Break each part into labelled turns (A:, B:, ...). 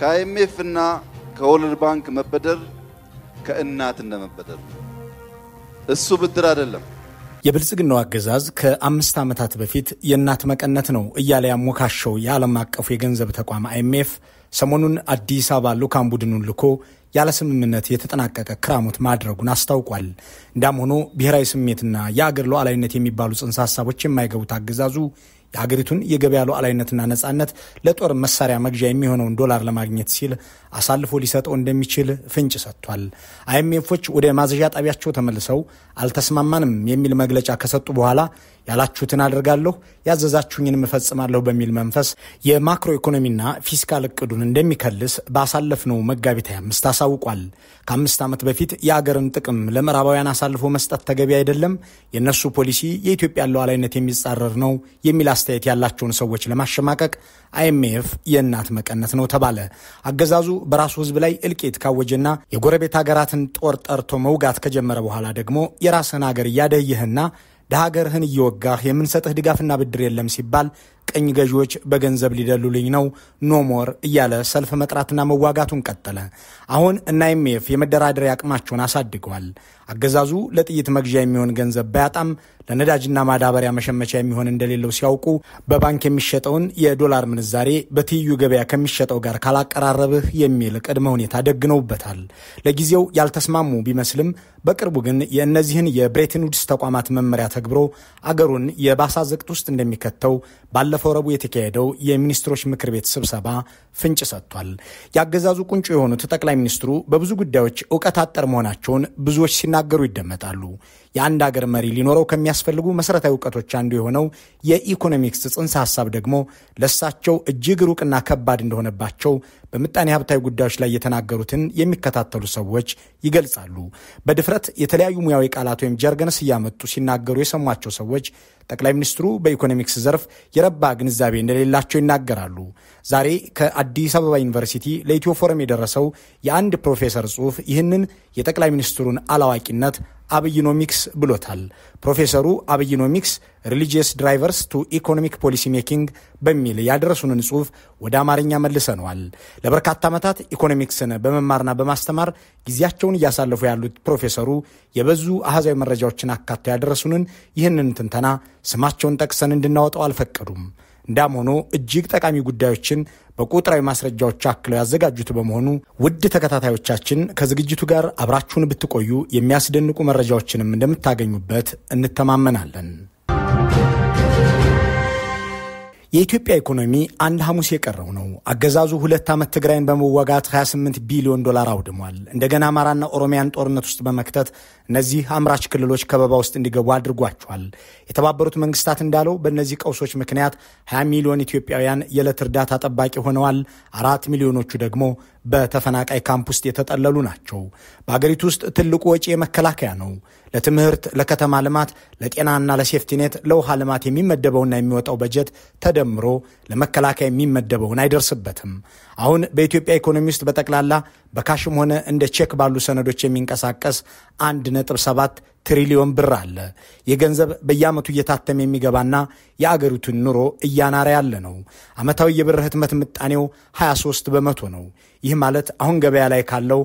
A: ከአይኤምኤፍ እና ከወርልድ ባንክ መበደር ከእናት እንደመበደር እሱ ብድር አይደለም።
B: የብልጽግናው አገዛዝ ከአምስት ዓመታት በፊት የእናት መቀነት ነው እያለ ያሞካሸው የዓለም አቀፉ የገንዘብ ተቋም አይኤምኤፍ ሰሞኑን አዲስ አበባ ልዑካን ቡድኑን ልኮ ያለ ስምምነት የተጠናቀቀ ክራሞት ማድረጉን አስታውቋል። እንዳም ሆኖ ብሔራዊ ስሜትና የአገር ሉዓላዊነት የሚባሉ ጽንሰ ሀሳቦች የማይገቡት አገዛዙ የሀገሪቱን የገበያ ሉዓላዊነትና ነጻነት ለጦር መሳሪያ መግዣ የሚሆነውን ዶላር ለማግኘት ሲል አሳልፎ ሊሰጠው እንደሚችል ፍንጭ ሰጥቷል። አይኤምኤፎች ወደ ማዘዣ ጣቢያቸው ተመልሰው አልተስማማንም የሚል መግለጫ ከሰጡ በኋላ ያላችሁትን አድርጋለሁ ያዘዛችሁኝን እፈጽማለሁ በሚል መንፈስ የማክሮ ኢኮኖሚና ፊስካል እቅዱን እንደሚከልስ ባሳለፍነው መጋቢት 25 አሳውቋል። ከአምስት ዓመት በፊት የአገርን ጥቅም ለምዕራባውያን አሳልፎ መስጠት ተገቢ አይደለም፣ የእነሱ ፖሊሲ የኢትዮጵያን ሉዓላዊነት የሚጻረር ነው የሚል አስተያየት ያላቸውን ሰዎች ለማሸማቀቅ አይኤምኤፍ የእናት መቀነት ነው ተባለ። አገዛዙ በራሱ ህዝብ ላይ እልቂት ካወጀና የጎረቤት ሀገራትን ጦር ጠርቶ መውጋት ከጀመረ በኋላ ደግሞ የራስህን ሀገር እያደየህና ለሀገርህን እየወጋህ የምንሰጥህ ድጋፍና ብድር የለም ሲባል ቀኝ ገዢዎች በገንዘብ ሊደሉልኝ ነው ኖሞር እያለ ሰልፍ መጥራትና መዋጋቱን ቀጠለ። አሁን እነ አይኤምኤፍ የመደራደሪያ አቅማቸውን አሳድገዋል። አገዛዙ ለጥይት መግዣ የሚሆን ገንዘብ ባያጣም ለነዳጅና ማዳበሪያ መሸመቻ የሚሆን እንደሌለው ሲያውቁ በባንክ የሚሸጠውን የዶላር ምንዛሬ በትይዩ ገበያ ከሚሸጠው ጋር ካላቀራረብህ የሚል ቅድመ ሁኔታ ደግነውበታል። ለጊዜው ያልተስማሙ ቢመስልም በቅርቡ ግን የእነዚህን የብሬትን ውድስ ተቋማት መመሪያ ተግብሮ አገሩን የባሳ ዝቅት ውስጥ እንደሚከተው ባለፈው ረቡዕ የተካሄደው የሚኒስትሮች ምክር ቤት ስብሰባ ፍንጭ ሰጥቷል። የአገዛዙ ቁንጮ የሆኑት ጠቅላይ ሚኒስትሩ በብዙ ጉዳዮች እውቀት አጠር መሆናቸውን ብዙዎች ሲናገሩ ይደመጣሉ። የአንድ አገር መሪ ሊኖረው ከሚያስፈልጉ መሠረታዊ እውቀቶች አንዱ የሆነው የኢኮኖሚክስ ጽንሰ ሐሳብ ደግሞ ለሳቸው እጅግ ሩቅና ከባድ እንደሆነባቸው በምጣኔ ሀብታዊ ጉዳዮች ላይ የተናገሩትን የሚከታተሉ ሰዎች ይገልጻሉ። በድፍረት የተለያዩ ሙያዊ ቃላት ወይም ጀርገንስ እያመጡ ሲናገሩ የሰሟቸው ሰዎች ጠቅላይ ሚኒስትሩ በኢኮኖሚክስ ዘርፍ የረባ ግንዛቤ እንደሌላቸው ይናገራሉ። ዛሬ ከአዲስ አበባ ዩኒቨርሲቲ ለኢትዮ ፎረም የደረሰው የአንድ ፕሮፌሰር ጽሑፍ ይህንን የጠቅላይ ሚኒስትሩን አላዋቂነት አብይኖሚክስ ብሎታል። ፕሮፌሰሩ አብይኖሚክስ ሪሊጂየስ ድራይቨርስ ቱ ኢኮኖሚክ ፖሊሲ ሜኪንግ በሚል ያደረሱንን ጽሑፍ ወደ አማርኛ መልሰነዋል። ለበርካታ ዓመታት ኢኮኖሚክስን በመማርና በማስተማር ጊዜያቸውን እያሳለፉ ያሉት ፕሮፌሰሩ የበዙ አሃዛዊ መረጃዎችን አካተው ያደረሱንን ይህንን ትንተና ስማቸውን ጠቅሰን እንድናወጣው አልፈቀዱም። እንዳም ሆኖ እጅግ ጠቃሚ ጉዳዮችን በቁጥራዊ ማስረጃዎች አክለው ያዘጋጁት በመሆኑ ውድ ተከታታዮቻችን ከዝግጅቱ ጋር አብራችሁን ብትቆዩ የሚያስደንቁ መረጃዎችንም እንደምታገኙበት እንተማመናለን። የኢትዮጵያ ኢኮኖሚ አንድ ሐሙስ የቀረው ነው። አገዛዙ ሁለት ዓመት ትግራይን በመዋጋት 28 ቢሊዮን ዶላር አውድሟል። እንደገና አማራና ኦሮሚያን ጦርነት ውስጥ በመክተት እነዚህ አምራች ክልሎች ከበባ ውስጥ እንዲገቡ አድርጓቸዋል። የተባበሩት መንግስታት እንዳለው በእነዚህ ቀውሶች ምክንያት 20 ሚሊዮን ኢትዮጵያውያን የዕለት እርዳታ ጠባቂ ሆነዋል። አራት ሚሊዮኖቹ ደግሞ በተፈናቃይ ካምፕ ውስጥ የተጠለሉ ናቸው። በአገሪቱ ውስጥ ትልቁ ወጪ የመከላከያ ነው። ለትምህርት፣ ለከተማ ልማት፣ ለጤናና ለሴፍቲኔት፣ ለውሃ ልማት የሚመደበውና የሚወጣው በጀት ተደምሮ ለመከላከያ የሚመደበውን አይደርስበትም። አሁን በኢትዮጵያ ኢኮኖሚ ውስጥ በጠቅላላ በካሽም ሆነ እንደ ቼክ ባሉ ሰነዶች የሚንቀሳቀስ 1.7 ትሪሊዮን ብር አለ። የገንዘብ በየዓመቱ እየታተመ የሚገባና የአገሪቱን ኑሮ እያናረ ያለ ነው። ዓመታዊ የብር ህትመት ምጣኔው 23 በመቶ ነው። ይህ ማለት አሁን ገበያ ላይ ካለው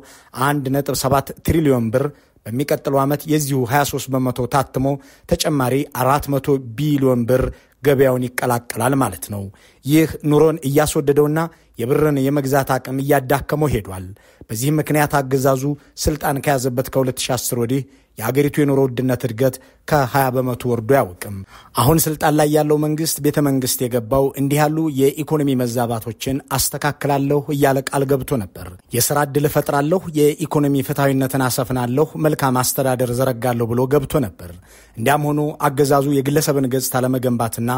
B: 1.7 ትሪሊዮን ብር በሚቀጥለው ዓመት የዚሁ 23 በመቶ ታትሞ ተጨማሪ 400 ቢሊዮን ብር ገበያውን ይቀላቀላል ማለት ነው። ይህ ኑሮን እያስወደደውና የብርን የመግዛት አቅም እያዳከመው ሄዷል። በዚህም ምክንያት አገዛዙ ስልጣን ከያዘበት ከ2010 ወዲህ የአገሪቱ የኑሮ ውድነት እድገት ከ20 በመቶ ወርዶ አያውቅም። አሁን ስልጣን ላይ ያለው መንግስት ቤተ መንግስት የገባው እንዲህ ያሉ የኢኮኖሚ መዛባቶችን አስተካክላለሁ እያለ ቃል ገብቶ ነበር። የስራ እድል እፈጥራለሁ፣ የኢኮኖሚ ፍትሐዊነትን አሰፍናለሁ፣ መልካም አስተዳደር ዘረጋለሁ ብሎ ገብቶ ነበር። እንዲያም ሆኖ አገዛዙ የግለሰብን ገጽታ ለመገንባትና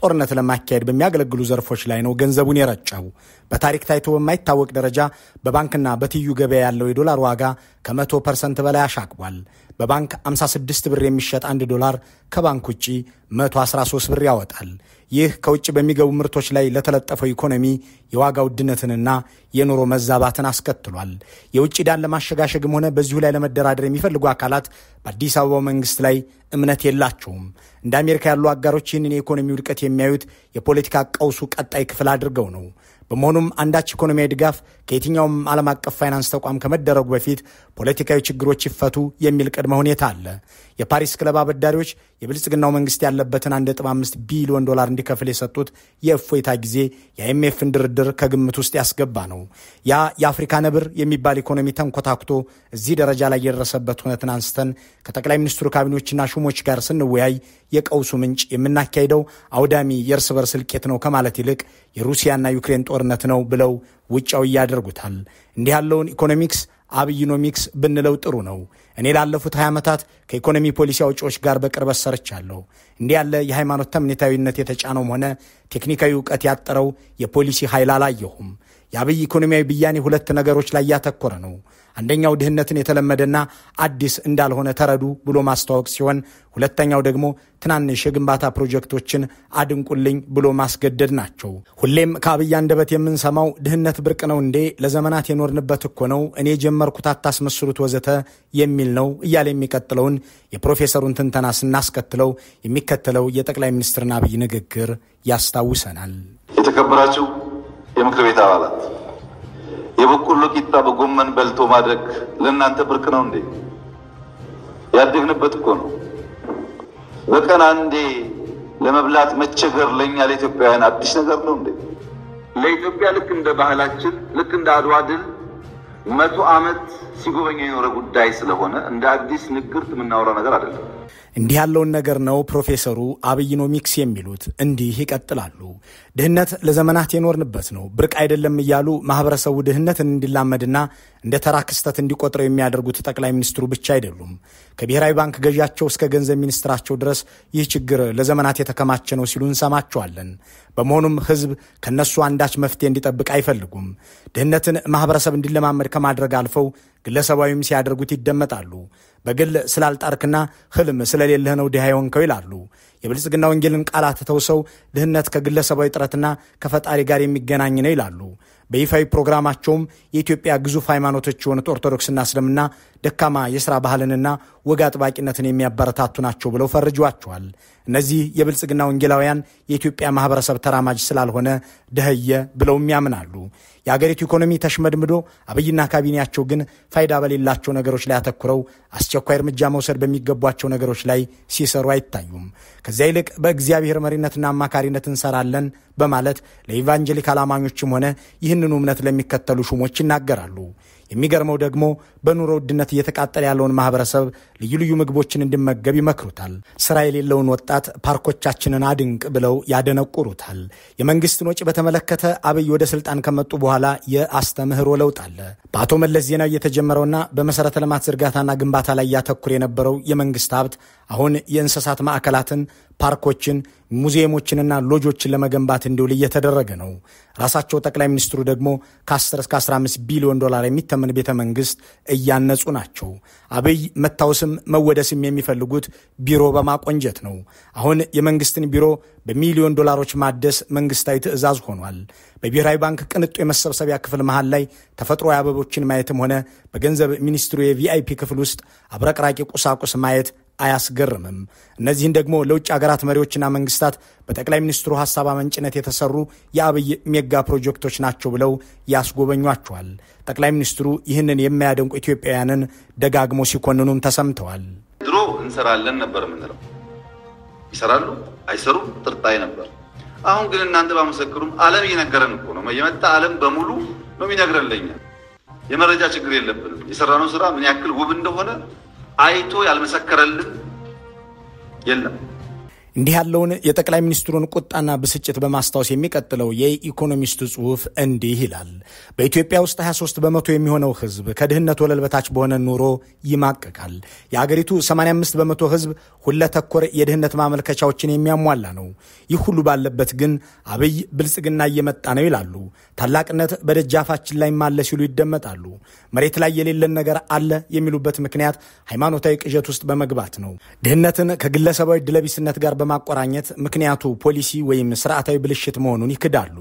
B: ጦርነት ለማካሄድ በሚያገለግሉ ዘርፎች ላይ ነው ገንዘቡን የረጨው። በታሪክ ታይቶ በማይታወቅ ደረጃ በባንክና በትዩ ገበያ ያለው የዶላር ዋጋ ከመቶ ፐርሰንት በላይ አሻቅቧል። በባንክ 56 ብር የሚሸጥ 1 ዶላር ከባንክ ውጪ 113 ብር ያወጣል። ይህ ከውጭ በሚገቡ ምርቶች ላይ ለተለጠፈው ኢኮኖሚ የዋጋ ውድነትንና የኑሮ መዛባትን አስከትሏል። የውጭ ዕዳን ለማሸጋሸግም ሆነ በዚሁ ላይ ለመደራደር የሚፈልጉ አካላት በአዲስ አበባው መንግስት ላይ እምነት የላቸውም። እንደ አሜሪካ ያሉ አጋሮች ይህንን የኢኮኖሚ ውድቀት የሚያዩት የፖለቲካ ቀውሱ ቀጣይ ክፍል አድርገው ነው። በመሆኑም አንዳች ኢኮኖሚያዊ ድጋፍ ከየትኛውም ዓለም አቀፍ ፋይናንስ ተቋም ከመደረጉ በፊት ፖለቲካዊ ችግሮች ይፈቱ የሚል ቅድመ ሁኔታ አለ። የፓሪስ ክለብ አበዳሪዎች የብልጽግናው መንግስት ያለበትን 1.5 ቢሊዮን ዶላር እንዲከፍል የሰጡት የእፎይታ ጊዜ የአይኤምኤፍን ድርድር ከግምት ውስጥ ያስገባ ነው። ያ የአፍሪካ ነብር የሚባል ኢኮኖሚ ተንኮታኩቶ እዚህ ደረጃ ላይ የደረሰበት ሁነትን አንስተን ከጠቅላይ ሚኒስትሩ ካቢኔዎችና ሹሞች ጋር ስንወያይ የቀውሱ ምንጭ የምናካሄደው አውዳሚ የእርስ በርስ እልቂት ነው ከማለት ይልቅ የሩሲያና ዩክሬን ጦርነት ነው ብለው ውጫዊ ያደርጉታል። እንዲህ ያለውን ኢኮኖሚክስ አብይኖሚክስ ብንለው ጥሩ ነው። እኔ ላለፉት 20 ዓመታት ከኢኮኖሚ ፖሊሲ አውጪዎች ጋር በቅርበት ሰርቻለሁ። እንዲህ ያለ የሃይማኖት ተምኔታዊነት የተጫነውም ሆነ ቴክኒካዊ እውቀት ያጠረው የፖሊሲ ኃይል አላየሁም። የአብይ ኢኮኖሚያዊ ብያኔ ሁለት ነገሮች ላይ ያተኮረ ነው። አንደኛው ድህነትን የተለመደና አዲስ እንዳልሆነ ተረዱ ብሎ ማስተዋወቅ ሲሆን፣ ሁለተኛው ደግሞ ትናንሽ የግንባታ ፕሮጀክቶችን አድንቁልኝ ብሎ ማስገደድ ናቸው። ሁሌም ከአብይ አንደበት የምንሰማው ድህነት ብርቅ ነው እንዴ? ለዘመናት የኖርንበት እኮ ነው፣ እኔ የጀመርኩት አታስመስሉት፣ ወዘተ የሚል ነው እያለ የሚቀጥለውን የፕሮፌሰሩን ትንተና ስናስከትለው የሚከተለው የጠቅላይ ሚኒስትርን አብይ ንግግር ያስታውሰናል።
A: የተከበራችሁ የምክር ቤት አባላት የበቆሎ ቂጣ በጎመን በልቶ ማድረግ ለእናንተ ብርቅ ነው እንዴ? ያደግንበት እኮ ነው። በቀን አንዴ ለመብላት መቸገር ለእኛ ለኢትዮጵያውያን አዲስ ነገር ነው እንዴ? ለኢትዮጵያ ልክ እንደ ባህላችን ልክ እንደ አድዋ ድል መቶ ዓመት ሲጎበኝ የኖረ ጉዳይ ስለሆነ እንደ አዲስ ንግርት የምናወራው ነገር አይደለም።
B: እንዲህ ያለውን ነገር ነው ፕሮፌሰሩ አብይኖሚክስ የሚሉት። እንዲህ ይቀጥላሉ። ድህነት ለዘመናት የኖርንበት ነው፣ ብርቅ አይደለም እያሉ ማህበረሰቡ ድህነትን እንዲላመድና እንደ ተራ ክስተት እንዲቆጥረው የሚያደርጉት ጠቅላይ ሚኒስትሩ ብቻ አይደሉም። ከብሔራዊ ባንክ ገዣቸው እስከ ገንዘብ ሚኒስትራቸው ድረስ ይህ ችግር ለዘመናት የተከማቸ ነው ሲሉ እንሰማቸዋለን። በመሆኑም ህዝብ ከነሱ አንዳች መፍትሄ እንዲጠብቅ አይፈልጉም። ድህነትን ማህበረሰብ እንዲለማመድ ከማድረግ አልፈው ግለሰባዊም ሲያደርጉት ይደመጣሉ። በግል ስላልጣርክና ህልም ስለሌለህ ነው ድሃ የሆንከው ይላሉ። የብልጽግና ወንጌልን ቃል አትተው ሰው ድህነት ከግለሰባዊ ጥረትና ከፈጣሪ ጋር የሚገናኝ ነው ይላሉ። በይፋዊ ፕሮግራማቸውም የኢትዮጵያ ግዙፍ ሃይማኖቶች የሆኑት ኦርቶዶክስና እስልምና ደካማ የሥራ ባህልንና ወግ አጥባቂነትን የሚያበረታቱ ናቸው ብለው ፈርጇቸዋል። እነዚህ የብልጽግና ወንጌላውያን የኢትዮጵያ ማህበረሰብ ተራማጅ ስላልሆነ ደህየ ብለውም ያምናሉ። የአገሪቱ ኢኮኖሚ ተሽመድምዶ አብይና ካቢኔያቸው ግን ፋይዳ በሌላቸው ነገሮች ላይ አተኩረው አስቸኳይ እርምጃ መውሰድ በሚገቧቸው ነገሮች ላይ ሲሰሩ አይታዩም። ከዚያ ይልቅ በእግዚአብሔር መሪነትና አማካሪነት እንሰራለን በማለት ለኢቫንጀሊካል አማኞችም ሆነ ይህንኑ እምነት ለሚከተሉ ሹሞች ይናገራሉ። የሚገርመው ደግሞ በኑሮ ውድነት እየተቃጠለ ያለውን ማህበረሰብ ልዩ ልዩ ምግቦችን እንዲመገብ ይመክሩታል። ስራ የሌለውን ወጣት ፓርኮቻችንን አድንቅ ብለው ያደነቁሩታል። የመንግስትን ወጪ በተመለከተ አብይ ወደ ስልጣን ከመጡ በኋላ የአስተምህሮ ለውጥ አለ። በአቶ መለስ ዜናዊ የተጀመረውና በመሰረተ ልማት ዝርጋታና ግንባታ ላይ ያተኩር የነበረው የመንግስት ሀብት አሁን የእንስሳት ማዕከላትን፣ ፓርኮችን፣ ሙዚየሞችንና ሎጆችን ለመገንባት እንዲውል እየተደረገ ነው። ራሳቸው ጠቅላይ ሚኒስትሩ ደግሞ ከ10 እስከ 15 ቢሊዮን ዶላር የሚተ የሚያከተምን ቤተ መንግስት እያነጹ ናቸው። አብይ መታወስም መወደስም የሚፈልጉት ቢሮ በማቆንጀት ነው። አሁን የመንግስትን ቢሮ በሚሊዮን ዶላሮች ማደስ መንግስታዊ ትዕዛዝ ሆኗል። በብሔራዊ ባንክ ቅንጡ የመሰብሰቢያ ክፍል መሃል ላይ ተፈጥሮ አበቦችን ማየትም ሆነ በገንዘብ ሚኒስትሩ የቪአይፒ ክፍል ውስጥ አብረቅራቂ ቁሳቁስ ማየት አያስገርምም። እነዚህን ደግሞ ለውጭ አገራት መሪዎችና መንግስታት በጠቅላይ ሚኒስትሩ ሀሳብ አመንጭነት የተሰሩ የአብይ ሜጋ ፕሮጀክቶች ናቸው ብለው ያስጎበኟቸዋል። ጠቅላይ ሚኒስትሩ ይህንን የማያደንቁ ኢትዮጵያውያንን ደጋግሞ ሲኮንኑም ተሰምተዋል።
A: ድሮ እንሰራለን ነበር የምንለው፣ ይሰራሉ አይሰሩም ጥርጣሬ ነበር። አሁን ግን እናንተ ባመሰክሩም ዓለም እየነገረን እኮ ነው። የመጣ ዓለም በሙሉ ነው የሚነግረን። ለኛ የመረጃ ችግር የለብንም። የሰራነው ስራ ምን ያክል ውብ እንደሆነ አይቶ ያልመሰከረልን የለም።
B: እንዲህ ያለውን የጠቅላይ ሚኒስትሩን ቁጣና ብስጭት በማስታወስ የሚቀጥለው የኢኮኖሚስቱ ጽሑፍ እንዲህ ይላል። በኢትዮጵያ ውስጥ 23 በመቶ የሚሆነው ሕዝብ ከድህነት ወለል በታች በሆነ ኑሮ ይማቀቃል። የአገሪቱ 85 በመቶ ሕዝብ ሁለተኮር የድህነት ማመልከቻዎችን የሚያሟላ ነው። ይህ ሁሉ ባለበት ግን አብይ ብልጽግና እየመጣ ነው ይላሉ። ታላቅነት በደጃፋችን ላይ ማለ ሲሉ ይደመጣሉ። መሬት ላይ የሌለን ነገር አለ የሚሉበት ምክንያት ሃይማኖታዊ ቅዠት ውስጥ በመግባት ነው። ድህነትን ከግለሰባዊ ድለቢስነት ጋር በማቆራኘት ምክንያቱ ፖሊሲ ወይም ስርዓታዊ ብልሽት መሆኑን ይክዳሉ።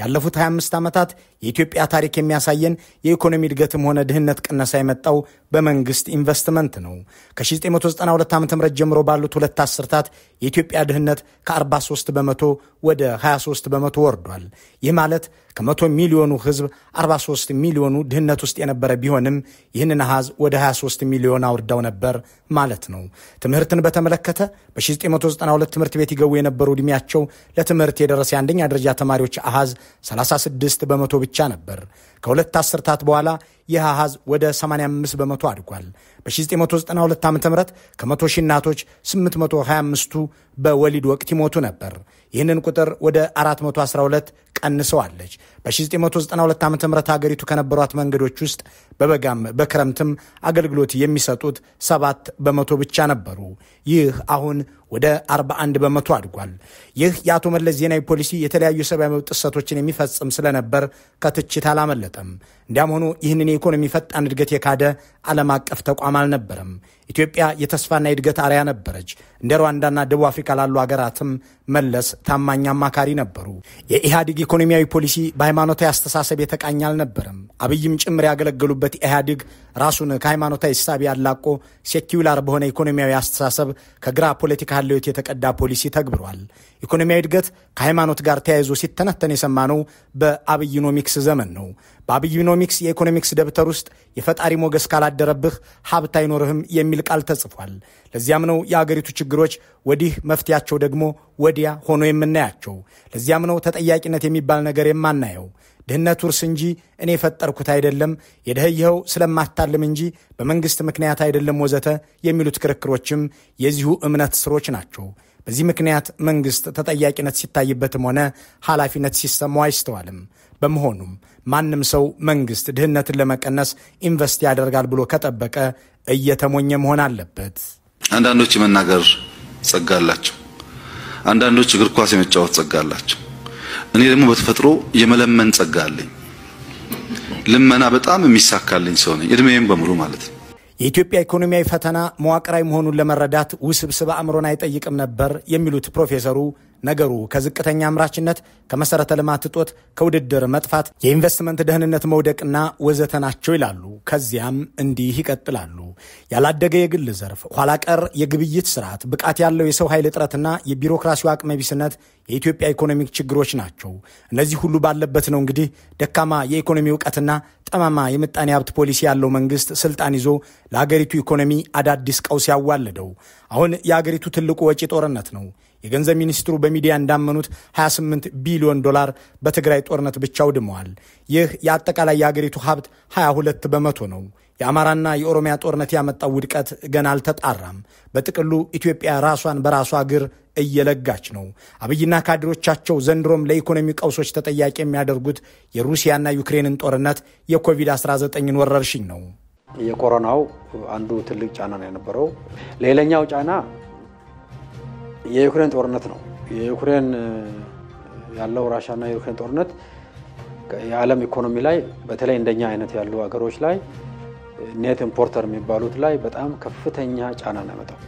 B: ያለፉት 25 ዓመታት የኢትዮጵያ ታሪክ የሚያሳየን የኢኮኖሚ እድገትም ሆነ ድህነት ቅነሳ የመጣው በመንግስት ኢንቨስትመንት ነው። ከ1992 ዓ ም ጀምሮ ባሉት ሁለት አስርታት የኢትዮጵያ ድህነት ከ43 በመቶ ወደ 23 በመቶ ወርዷል። ይህ ማለት ከመቶ ሚሊዮኑ ህዝብ 43 ሚሊዮኑ ድህነት ውስጥ የነበረ ቢሆንም ይህንን አሃዝ ወደ 23 ሚሊዮን አውርዳው ነበር ማለት ነው። ትምህርትን በተመለከተ በ1992 ትምህርት ቤት ይገቡ የነበሩ ዕድሜያቸው ለትምህርት የደረሰ የአንደኛ ደረጃ ተማሪዎች አሃዝ 36 በመቶ ብቻ ነበር። ከሁለት አስርታት በኋላ ይህ አሃዝ ወደ 85 በመቶ አድጓል። በ1992 ዓ ም ከመቶ ሺህ እናቶች 825ቱ በወሊድ ወቅት ይሞቱ ነበር። ይህንን ቁጥር ወደ 412 ቀንሰዋለች። በ1992 ዓ ም ሀገሪቱ ከነበሯት መንገዶች ውስጥ በበጋም በክረምትም አገልግሎት የሚሰጡት ሰባት በመቶ ብቻ ነበሩ። ይህ አሁን ወደ 41 በመቶ አድጓል። ይህ የአቶ መለስ ዜናዊ ፖሊሲ የተለያዩ የሰብአዊ መብት ጥሰቶችን የሚፈጽም ስለነበር ከትችት አላመለጠም። እንዲያም ሆኖ ይህንን የኢኮኖሚ ፈጣን እድገት የካደ ዓለም አቀፍ ተቋም አልነበረም። ኢትዮጵያ የተስፋና የእድገት አርያ ነበረች። እንደ ሩዋንዳና ደቡብ አፍሪካ ላሉ አገራትም መለስ ታማኝ አማካሪ ነበሩ። የኢህአዴግ ኢኮኖሚያዊ ፖሊሲ በሃይማኖታዊ አስተሳሰብ የተቃኘ አልነበረም። አብይም ጭምር ያገለገሉበት ያለበት ኢህአዴግ ራሱን ከሃይማኖታዊ እሳቤ ያላቆ ሴኪውላር በሆነ ኢኮኖሚያዊ አስተሳሰብ ከግራ ፖለቲካ ህልዮት የተቀዳ ፖሊሲ ተግብሯል። ኢኮኖሚያዊ እድገት ከሃይማኖት ጋር ተያይዞ ሲተነተን የሰማነው በአብይኖሚክስ ዘመን ነው። በአብይኖሚክስ የኢኮኖሚክስ ደብተር ውስጥ የፈጣሪ ሞገስ ካላደረብህ ሀብት አይኖርህም የሚል ቃል ተጽፏል። ለዚያም ነው የአገሪቱ ችግሮች ወዲህ መፍትያቸው ደግሞ ወዲያ ሆኖ የምናያቸው። ለዚያም ነው ተጠያቂነት የሚባል ነገር የማናየው። ድህነት ውርስ እንጂ እኔ የፈጠርኩት አይደለም፣ የደህየኸው ስለማታልም እንጂ በመንግስት ምክንያት አይደለም፣ ወዘተ የሚሉት ክርክሮችም የዚሁ እምነት ስሮች ናቸው። በዚህ ምክንያት መንግስት ተጠያቂነት ሲታይበትም ሆነ ኃላፊነት ሲሰማው አይስተዋልም። በመሆኑም ማንም ሰው መንግስት ድህነትን ለመቀነስ ኢንቨስት ያደርጋል ብሎ ከጠበቀ እየተሞኘ መሆን አለበት።
A: አንዳንዶች የመናገር ጸጋ አላቸው። አንዳንዶች እግር ኳስ የመጫወት ጸጋ አላቸው። እኔ ደግሞ በተፈጥሮ የመለመን ጸጋ አለኝ። ልመና በጣም የሚሳካልኝ ሰው ነኝ፣ እድሜም በሙሉ ማለት ነው።
B: የኢትዮጵያ ኢኮኖሚያዊ ፈተና መዋቅራዊ መሆኑን ለመረዳት ውስብስብ አእምሮን አይጠይቅም ነበር የሚሉት ፕሮፌሰሩ ነገሩ ከዝቅተኛ አምራችነት፣ ከመሰረተ ልማት እጦት፣ ከውድድር መጥፋት፣ የኢንቨስትመንት ደህንነት መውደቅና ወዘተ ናቸው ይላሉ። ከዚያም እንዲህ ይቀጥላሉ። ያላደገ የግል ዘርፍ፣ ኋላቀር የግብይት ስርዓት፣ ብቃት ያለው የሰው ኃይል እጥረትና የቢሮክራሲው አቅመቢስነት የኢትዮጵያ ኢኮኖሚክ ችግሮች ናቸው። እነዚህ ሁሉ ባለበት ነው እንግዲህ ደካማ የኢኮኖሚ እውቀትና ጠማማ የምጣኔ ሀብት ፖሊሲ ያለው መንግስት ስልጣን ይዞ ለአገሪቱ ኢኮኖሚ አዳዲስ ቀውስ ያዋለደው። አሁን የአገሪቱ ትልቁ ወጪ ጦርነት ነው። የገንዘብ ሚኒስትሩ በሚዲያ እንዳመኑት 28 ቢሊዮን ዶላር በትግራይ ጦርነት ብቻ ውድመዋል። ይህ የአጠቃላይ የአገሪቱ ሀብት 22 በመቶ ነው። የአማራና የኦሮሚያ ጦርነት ያመጣው ውድቀት ገና አልተጣራም። በጥቅሉ ኢትዮጵያ ራሷን በራሷ እግር እየለጋች ነው። አብይና ካድሮቻቸው ዘንድሮም ለኢኮኖሚ ቀውሶች ተጠያቂ የሚያደርጉት የሩሲያና ዩክሬንን ጦርነት፣ የኮቪድ-19ን ወረርሽኝ ነው። የኮሮናው አንዱ ትልቅ ጫና ነው የነበረው። ሌላኛው ጫና የዩክሬን ጦርነት ነው። የዩክሬን ያለው ራሻና የዩክሬን ጦርነት የዓለም ኢኮኖሚ ላይ በተለይ እንደኛ አይነት ያሉ ሀገሮች ላይ ኔት ኢምፖርተር የሚባሉት ላይ በጣም ከፍተኛ ጫና ነው ያመጣው።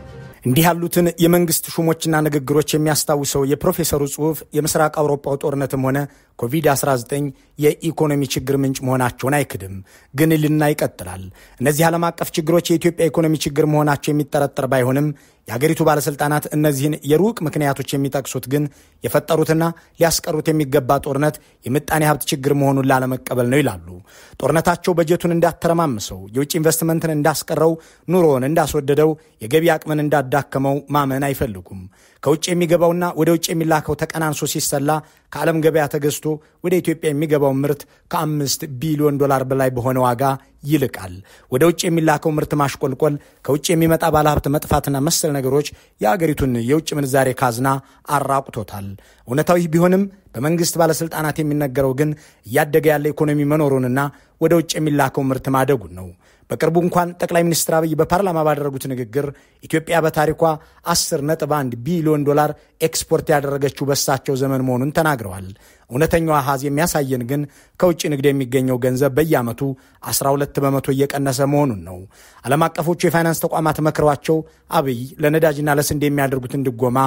B: እንዲህ ያሉትን የመንግስት ሹሞችና ንግግሮች የሚያስታውሰው የፕሮፌሰሩ ጽሁፍ የምስራቅ አውሮፓው ጦርነትም ሆነ ኮቪድ-19 የኢኮኖሚ ችግር ምንጭ መሆናቸውን አይክድም፣ ግን ልና ይቀጥላል። እነዚህ ዓለም አቀፍ ችግሮች የኢትዮጵያ ኢኮኖሚ ችግር መሆናቸው የሚጠረጠር ባይሆንም የአገሪቱ ባለስልጣናት እነዚህን የሩቅ ምክንያቶች የሚጠቅሱት ግን የፈጠሩትና ሊያስቀሩት የሚገባ ጦርነት የምጣኔ ሀብት ችግር መሆኑን ላለመቀበል ነው ይላሉ። ጦርነታቸው በጀቱን እንዳተረማምሰው፣ የውጭ ኢንቨስትመንትን እንዳስቀረው፣ ኑሮውን እንዳስወደደው፣ የገቢ አቅምን እንዳዳከመው ማመን አይፈልጉም። ከውጭ የሚገባውና ወደ ውጭ የሚላከው ተቀናንሶ ሲሰላ ከዓለም ገበያ ተገዝቶ ወደ ኢትዮጵያ የሚገባው ምርት ከአምስት ቢሊዮን ዶላር በላይ በሆነ ዋጋ ይልቃል። ወደ ውጭ የሚላከው ምርት ማሽቆልቆል፣ ከውጭ የሚመጣ ባለሀብት መጥፋትና መሰል ነገሮች የአገሪቱን የውጭ ምንዛሬ ካዝና አራቁቶታል። እውነታዊ ቢሆንም በመንግስት ባለስልጣናት የሚነገረው ግን እያደገ ያለ ኢኮኖሚ መኖሩንና ወደ ውጭ የሚላከው ምርት ማደጉን ነው። በቅርቡ እንኳን ጠቅላይ ሚኒስትር አብይ በፓርላማ ባደረጉት ንግግር ኢትዮጵያ በታሪኳ 10 ነጥብ 1 ቢሊዮን ዶላር ኤክስፖርት ያደረገችው በሳቸው ዘመን መሆኑን ተናግረዋል። እውነተኛው አሃዝ የሚያሳየን ግን ከውጭ ንግድ የሚገኘው ገንዘብ በየዓመቱ 12 በመቶ እየቀነሰ መሆኑን ነው። ዓለም አቀፎቹ የፋይናንስ ተቋማት መክረዋቸው አብይ ለነዳጅና ለስንዴ የሚያደርጉትን ድጎማ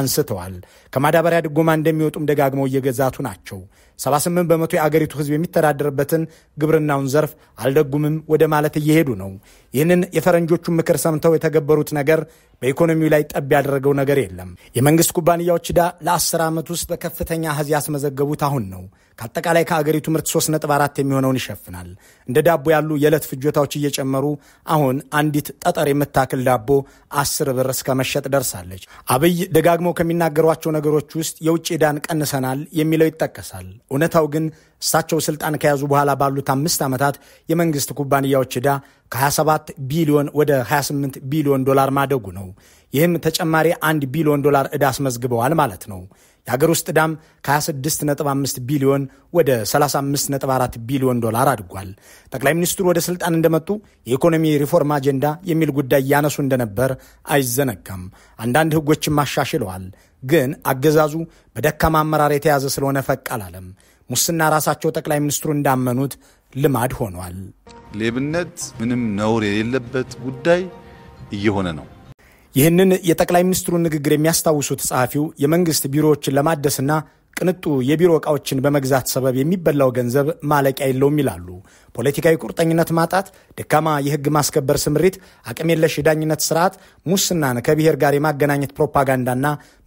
B: አንስተዋል። ከማዳበሪያ ድጎማ እንደሚወጡም ደጋግመው እየገዛቱ ናቸው። 78 በመቶ የአገሪቱ ሕዝብ የሚተዳደርበትን ግብርናውን ዘርፍ አልደጉምም ወደ ማለት እየሄዱ ነው። ይህንን የፈረንጆቹን ምክር ሰምተው የተገበሩት ነገር በኢኮኖሚው ላይ ጠብ ያደረገው ነገር የለም። የመንግስት ኩባንያዎች ዕዳ ለአስር ዓመት ውስጥ በከፍተኛ አሃዝ ያስመዘገቡት አሁን ነው። ከአጠቃላይ ከአገሪቱ ምርት 3.4 የሚሆነውን ይሸፍናል። እንደ ዳቦ ያሉ የዕለት ፍጆታዎች እየጨመሩ አሁን አንዲት ጠጠር የምታክል ዳቦ 10 ብር እስከ መሸጥ ደርሳለች። አብይ ደጋግመው ከሚናገሯቸው ነገሮች ውስጥ የውጭ ዕዳን ቀንሰናል የሚለው ይጠቀሳል። እውነታው ግን እሳቸው ስልጣን ከያዙ በኋላ ባሉት አምስት ዓመታት የመንግስት ኩባንያዎች ዕዳ ከ27 ቢሊዮን ወደ 28 ቢሊዮን ዶላር ማደጉ ነው። ይህም ተጨማሪ አንድ ቢሊዮን ዶላር ዕዳ አስመዝግበዋል ማለት ነው። የሀገር ውስጥ ዕዳም ከ26.5 ቢሊዮን ወደ 35.4 ቢሊዮን ዶላር አድጓል። ጠቅላይ ሚኒስትሩ ወደ ስልጣን እንደመጡ የኢኮኖሚ ሪፎርም አጀንዳ የሚል ጉዳይ ያነሱ እንደነበር አይዘነጋም። አንዳንድ ሕጎችም አሻሽለዋል። ግን አገዛዙ በደካማ አመራር የተያዘ ስለሆነ ፈቅ አላለም። ሙስና ራሳቸው ጠቅላይ ሚኒስትሩ እንዳመኑት ልማድ ሆኗል።
A: ሌብነት ምንም ነውር የሌለበት ጉዳይ እየሆነ ነው።
B: ይህንን የጠቅላይ ሚኒስትሩን ንግግር የሚያስታውሱት ጸሐፊው የመንግስት ቢሮዎችን ለማደስና ቅንጡ የቢሮ ዕቃዎችን በመግዛት ሰበብ የሚበላው ገንዘብ ማለቂያ የለውም ይላሉ። ፖለቲካዊ ቁርጠኝነት ማጣት፣ ደካማ የህግ ማስከበር ስምሪት፣ አቅም የለሽ የዳኝነት ስርዓት፣ ሙስናን ከብሔር ጋር የማገናኘት ፕሮፓጋንዳና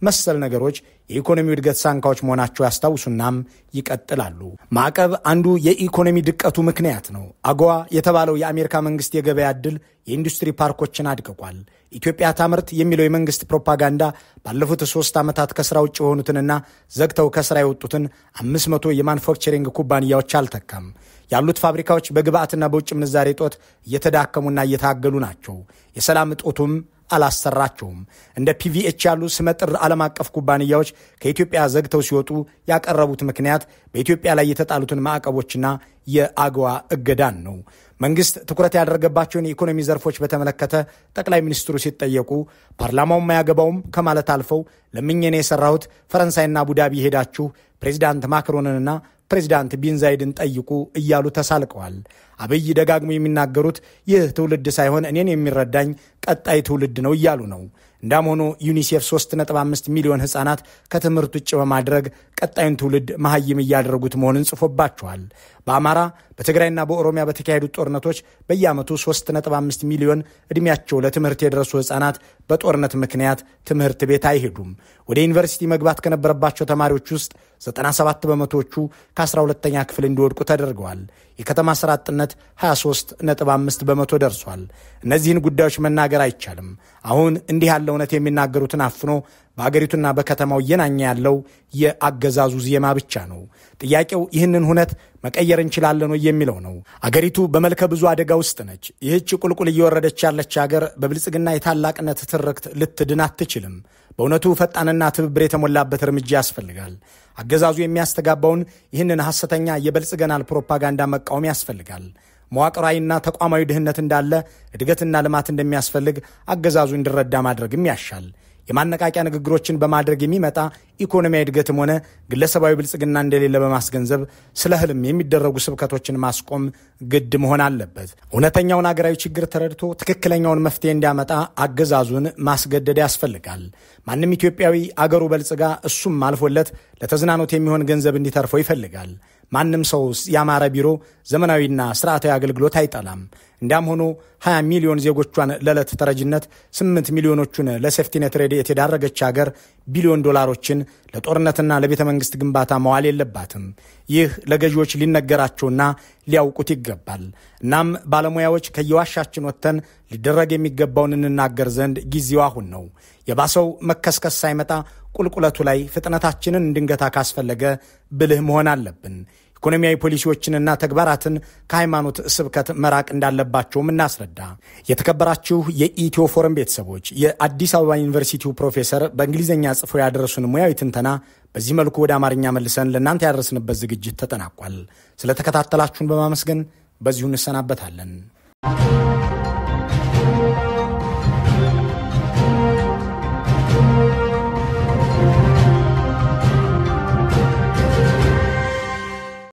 B: መሰል ነገሮች የኢኮኖሚ እድገት ሳንካዎች መሆናቸው ያስታውሱናም ይቀጥላሉ። ማዕቀብ አንዱ የኢኮኖሚ ድቀቱ ምክንያት ነው። አገዋ የተባለው የአሜሪካ መንግስት የገበያ ዕድል የኢንዱስትሪ ፓርኮችን አድቅቋል። ኢትዮጵያ ታምርት የሚለው የመንግስት ፕሮፓጋንዳ ባለፉት ሶስት ዓመታት ከስራ ውጭ የሆኑትንና ዘግተው ከስራ የወጡትን አምስት መቶ የማኑፋክቸሪንግ ኩባንያዎች አልተካም። ያሉት ፋብሪካዎች በግብአትና በውጭ ምንዛሬ ጦት እየተዳከሙና እየታገሉ ናቸው። የሰላም እጦቱም አላሰራቸውም። እንደ ፒቪኤች ያሉ ስመጥር ዓለም አቀፍ ኩባንያዎች ከኢትዮጵያ ዘግተው ሲወጡ ያቀረቡት ምክንያት በኢትዮጵያ ላይ የተጣሉትን ማዕቀቦችና የአግዋ እገዳን ነው። መንግስት ትኩረት ያደረገባቸውን የኢኮኖሚ ዘርፎች በተመለከተ ጠቅላይ ሚኒስትሩ ሲጠየቁ ፓርላማውም አያገባውም ከማለት አልፈው ለምኜ የሰራሁት፣ ፈረንሳይና አቡዳቢ ሄዳችሁ ፕሬዚዳንት ማክሮንንና ፕሬዚዳንት ቢንዛይድን ጠይቁ እያሉ ተሳልቀዋል። አብይ ደጋግሞ የሚናገሩት ይህ ትውልድ ሳይሆን እኔን የሚረዳኝ ቀጣይ ትውልድ ነው እያሉ ነው። እንዳም ሆኖ ዩኒሴፍ 3.5 ሚሊዮን ህጻናት ከትምህርት ውጭ በማድረግ ቀጣዩን ትውልድ መሀይም እያደረጉት መሆኑን ጽፎባቸዋል። በአማራ በትግራይና በኦሮሚያ በተካሄዱት ጦርነቶች በየዓመቱ 3.5 ሚሊዮን ዕድሜያቸው ለትምህርት የደረሱ ህጻናት በጦርነት ምክንያት ትምህርት ቤት አይሄዱም። ወደ ዩኒቨርሲቲ መግባት ከነበረባቸው ተማሪዎች ውስጥ 97 በመቶዎቹ ከ12ተኛ ክፍል እንዲወድቁ ተደርገዋል። የከተማ ስራ አጥነት ተጠቃሚነት 5 በመቶ ደርሷል። እነዚህን ጉዳዮች መናገር አይቻልም። አሁን እንዲህ ያለ እውነት የሚናገሩትን አፍኖ በአገሪቱና በከተማው እየናኘ ያለው የአገዛዙ ዜማ ብቻ ነው። ጥያቄው ይህንን ሁነት መቀየር እንችላለን ወይ የሚለው ነው። አገሪቱ በመልከ ብዙ አደጋ ውስጥ ነች። ይህች ቁልቁል እየወረደች ያለች አገር በብልጽግና የታላቅነት ትርክት ልትድን አትችልም። በእውነቱ ፈጣንና ትብብር የተሞላበት እርምጃ ያስፈልጋል። አገዛዙ የሚያስተጋባውን ይህንን ሐሰተኛ የበልጽገናል ፕሮፓጋንዳ መቃወም ያስፈልጋል። መዋቅራዊና ተቋማዊ ድህነት እንዳለ እድገትና ልማት እንደሚያስፈልግ አገዛዙ እንዲረዳ ማድረግም ያሻል። የማነቃቂያ ንግግሮችን በማድረግ የሚመጣ ኢኮኖሚያዊ እድገትም ሆነ ግለሰባዊ ብልጽግና እንደሌለ በማስገንዘብ ስለ ህልም የሚደረጉ ስብከቶችን ማስቆም ግድ መሆን አለበት። እውነተኛውን አገራዊ ችግር ተረድቶ ትክክለኛውን መፍትሄ እንዲያመጣ አገዛዙን ማስገደድ ያስፈልጋል። ማንም ኢትዮጵያዊ አገሩ በልጽጋ እሱም አልፎለት ለተዝናኖት የሚሆን ገንዘብ እንዲተርፈው ይፈልጋል። ማንም ሰው ያማረ ቢሮ ዘመናዊና ስርዓታዊ አገልግሎት አይጠላም። እንዲያም ሆኖ 20 ሚሊዮን ዜጎቿን ለዕለት ተረጅነት፣ 8 ሚሊዮኖቹን ለሴፍቲኔት ረድኤት የዳረገች ሀገር ቢሊዮን ዶላሮችን ለጦርነትና ለቤተ መንግስት ግንባታ መዋል የለባትም። ይህ ለገዢዎች ሊነገራቸውና ሊያውቁት ይገባል። እናም ባለሙያዎች ከየዋሻችን ወጥተን ሊደረግ የሚገባውን እንናገር ዘንድ ጊዜው አሁን ነው። የባሰው መከስከስ ሳይመጣ ቁልቁለቱ ላይ ፍጥነታችንን እንድንገታ ካስፈለገ ብልህ መሆን አለብን። ኢኮኖሚያዊ ፖሊሲዎችንና ተግባራትን ከሃይማኖት ስብከት መራቅ እንዳለባቸውም እናስረዳ። የተከበራችሁ የኢትዮ ፎረም ቤተሰቦች፣ የአዲስ አበባ ዩኒቨርሲቲው ፕሮፌሰር በእንግሊዝኛ ጽፎ ያደረሱን ሙያዊ ትንተና በዚህ መልኩ ወደ አማርኛ መልሰን ለእናንተ ያደረስንበት ዝግጅት ተጠናቋል። ስለተከታተላችሁን በማመስገን በዚሁ እንሰናበታለን።